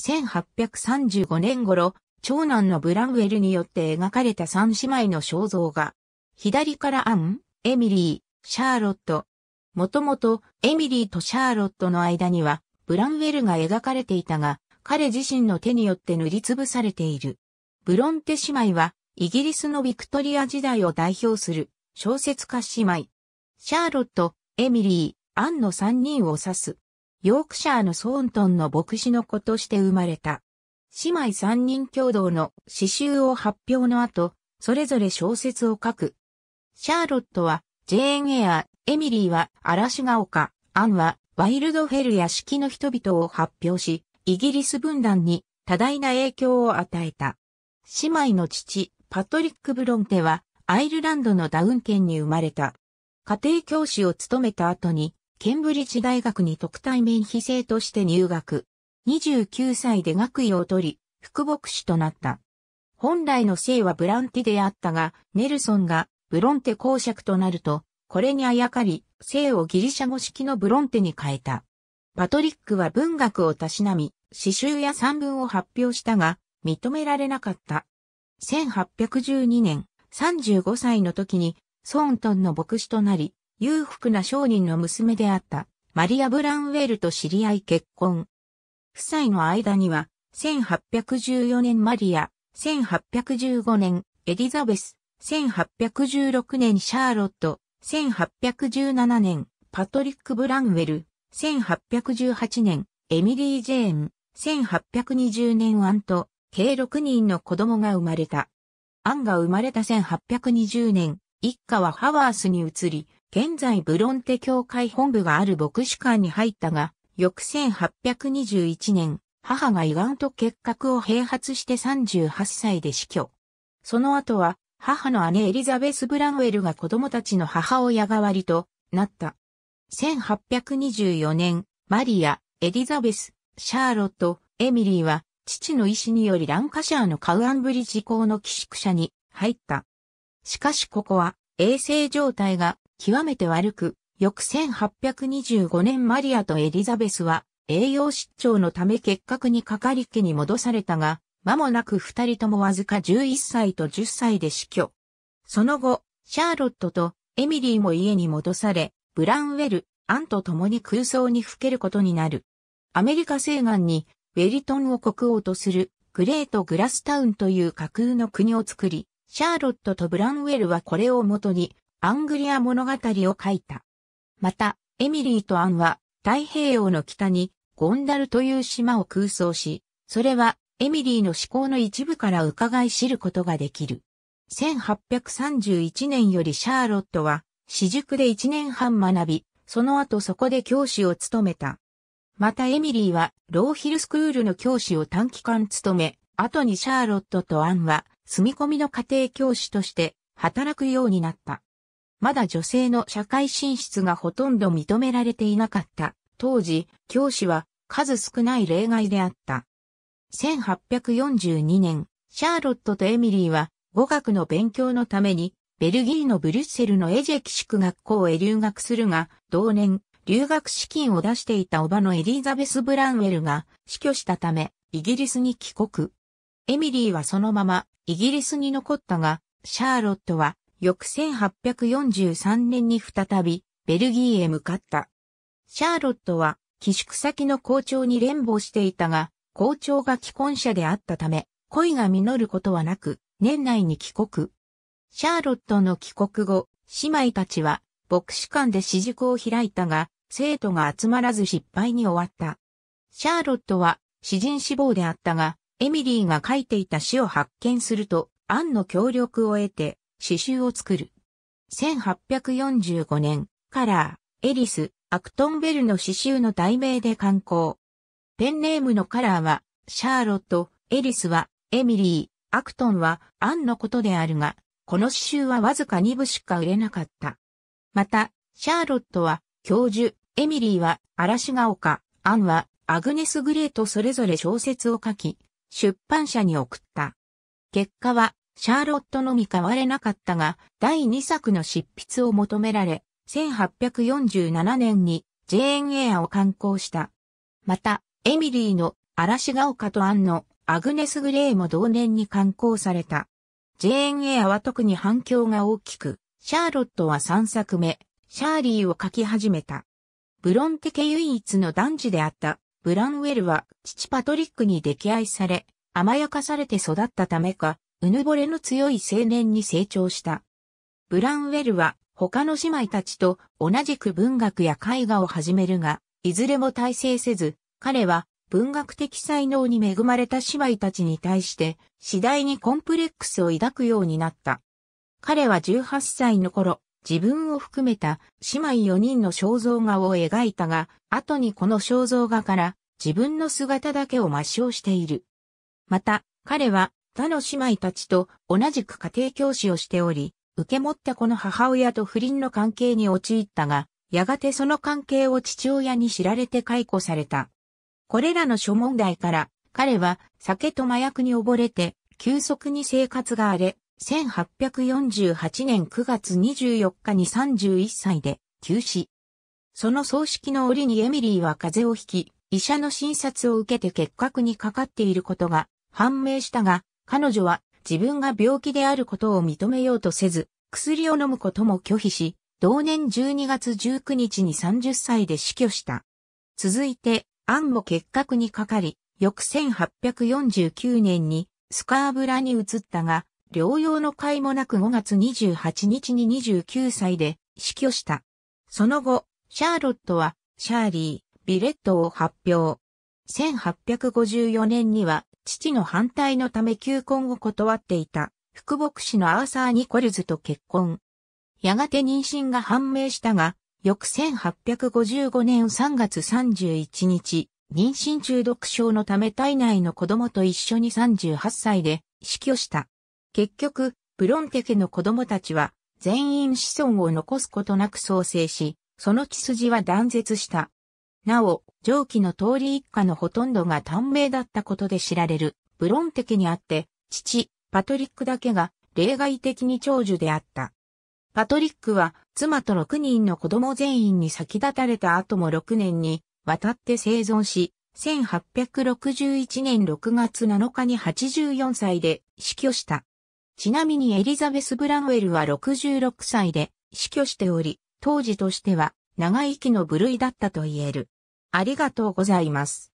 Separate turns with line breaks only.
1835年頃、長男のブランウェルによって描かれた三姉妹の肖像画。左からアン、エミリー、シャーロット。もともとエミリーとシャーロットの間には、ブランウェルが描かれていたが、彼自身の手によって塗りつぶされている。ブロンテ姉妹は、イギリスのビクトリア時代を代表する小説家姉妹。シャーロット、エミリー、アンの3人を指すヨークシャーのソーントンの牧師の子として生まれた。姉妹三人共同の詩集を発表の後、それぞれ小説を書く。シャーロットは、ジェーン・エア、エミリーは、嵐が丘、アンは、ワイルドフェルや式の人々を発表し、イギリス分断に多大な影響を与えた。姉妹の父、パトリック・ブロンテは、アイルランドのダウン県に生まれた。家庭教師を務めた後に、ケンブリッジ大学に特対面非生として入学。29歳で学位を取り、副牧師となった。本来の姓はブランティであったが、ネルソンがブロンテ公爵となると、これにあやかり、姓をギリシャ語式のブロンテに変えた。パトリックは文学をたしなみ、詩集や散文を発表したが、認められなかった。1812年、35歳の時に、ソーントンの牧師となり、裕福な商人の娘であったマリア・ブランウェルと知り合い結婚。夫妻の間には、1814年マリア、1815年エリザベス、1816年シャーロット、1817年パトリック・ブランウェル、1818年エミリー・ジェーン、1820年アンと、計6人の子供が生まれた。アンが生まれた1820年、一家はハワースに移り、現在ブロンテ教会本部がある牧師館に入ったが、翌1821年、母が胃がんと結核を併発して38歳で死去。その後は、母の姉エリザベス・ブランウェルが子供たちの母親代わりとなった。1824年、マリア、エリザベス、シャーロット、エミリーは、父の意思によりランカシャーのカウアンブリッジ校の寄宿舎に入った。しかしここは、衛生状態が極めて悪く、翌1825年マリアとエリザベスは栄養失調のため結核にかかり家に戻されたが、間もなく二人ともわずか11歳と10歳で死去。その後、シャーロットとエミリーも家に戻され、ブランウェル、アンと共に空想にふけることになる。アメリカ西岸にウェリトンを国王とするグレート・グラスタウンという架空の国を作り、シャーロットとブランウェルはこれをもとにアングリア物語を書いた。また、エミリーとアンは太平洋の北にゴンダルという島を空想し、それはエミリーの思考の一部から伺い知ることができる。1831年よりシャーロットは、私塾で1年半学び、その後そこで教師を務めた。またエミリーは、ローヒルスクールの教師を短期間務め、後にシャーロットとアンは、住み込みの家庭教師として、働くようになった。まだ女性の社会進出がほとんど認められていなかった。当時、教師は数少ない例外であった。1842年、シャーロットとエミリーは語学の勉強のためにベルギーのブリュッセルのエジェキシク学校へ留学するが、同年、留学資金を出していたおばのエリザベス・ブランウェルが死去したため、イギリスに帰国。エミリーはそのままイギリスに残ったが、シャーロットは翌1843年に再び、ベルギーへ向かった。シャーロットは、寄宿先の校長に連謀していたが、校長が既婚者であったため、恋が実ることはなく、年内に帰国。シャーロットの帰国後、姉妹たちは、牧師館で私塾を開いたが、生徒が集まらず失敗に終わった。シャーロットは、詩人志望であったが、エミリーが書いていた詩を発見すると、アンの協力を得て、刺繍を作る。1845年、カラー、エリス、アクトンベルの刺繍の題名で刊行。ペンネームのカラーは、シャーロット、エリスは、エミリー、アクトンは、アンのことであるが、この刺繍はわずか2部しか売れなかった。また、シャーロットは、教授、エミリーは、嵐が丘、アンは、アグネス・グレーとそれぞれ小説を書き、出版社に送った。結果は、シャーロットのみ買われなかったが、第2作の執筆を求められ、1847年にジェーン・エアを刊行した。また、エミリーの嵐が丘とアンのアグネス・グレイも同年に刊行された。ジェーン・エアは特に反響が大きく、シャーロットは3作目、シャーリーを書き始めた。ブロンテ家唯一の男児であったブランウェルは父パトリックに溺愛され、甘やかされて育ったためか、うぬぼれの強い青年に成長した。ブランウェルは他の姉妹たちと同じく文学や絵画を始めるが、いずれも大成せず、彼は文学的才能に恵まれた姉妹たちに対して次第にコンプレックスを抱くようになった。彼は18歳の頃、自分を含めた姉妹4人の肖像画を描いたが、後にこの肖像画から自分の姿だけを抹消している。また、彼は他の姉妹たちと同じく家庭教師をしており、受け持ったこの母親と不倫の関係に陥ったが、やがてその関係を父親に知られて解雇された。これらの諸問題から、彼は酒と麻薬に溺れて、急速に生活が荒れ、1848年9月24日に31歳で、急死。その葬式の折にエミリーは風邪をひき、医者の診察を受けて結核にかかっていることが判明したが、彼女は自分が病気であることを認めようとせず、薬を飲むことも拒否し、同年12月19日に30歳で死去した。続いて、アンも結核にかかり、翌1849年にスカーブラに移ったが、療養の会もなく5月28日に29歳で死去した。その後、シャーロットはシャーリー、ビレットを発表。1854年には父の反対のため求婚を断っていた、副牧師のアーサー・ニコルズと結婚。やがて妊娠が判明したが、翌1855年3月31日、妊娠中毒症のため体内の子供と一緒に38歳で死去した。結局、ブロンテ家の子供たちは全員子孫を残すことなく創生し、その血筋は断絶した。なお、上記の通り一家のほとんどが短命だったことで知られる、ブロン的にあって、父、パトリックだけが例外的に長寿であった。パトリックは妻と6人の子供全員に先立たれた後も6年に渡って生存し、1861年6月7日に84歳で死去した。ちなみにエリザベス・ブランウェルは66歳で死去しており、当時としては長生きの部類だったと言える。ありがとうございます。